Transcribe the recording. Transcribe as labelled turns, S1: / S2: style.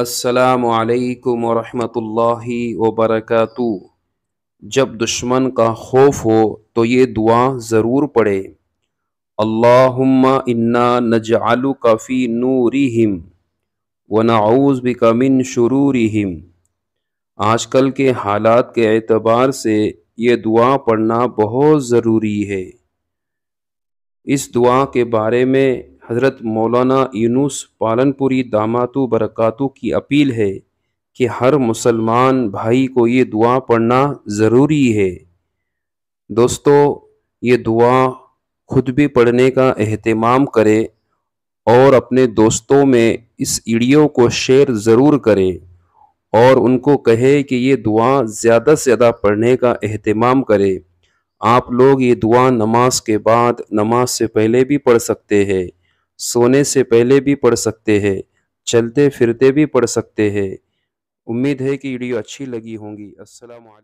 S1: असलकम वरहमतुल्लाह वबरकू जब दुश्मन का खौफ हो तो ये दुआ ज़रूर पढ़े अल्लाहुम्मा इन्ना नजआलु काफ़ी नूरिहिम व नाउज़ बिका मिन शुरूरिहिम आजकल के हालात के एतबार से ये दुआ पढ़ना बहुत ज़रूरी है इस दुआ के बारे में हज़रत मौलाना यूनुस पालनपुरी दामातु बरक़ातु की अपील है कि हर मुसलमान भाई को ये दुआ पढ़ना ज़रूरी है दोस्तों ये दुआ खुद भी पढ़ने का अहतमाम करें और अपने दोस्तों में इस वीडियो को शेयर ज़रूर करें और उनको कहे कि ये दुआ ज़्यादा से ज़्यादा पढ़ने का अहतमाम करें आप लोग ये दुआ नमाज के बाद नमाज से पहले भी पढ़ सकते हैं सोने से पहले भी पढ़ सकते हैं चलते फिरते भी पढ़ सकते हैं उम्मीद है कि वीडियो अच्छी लगी होंगी असल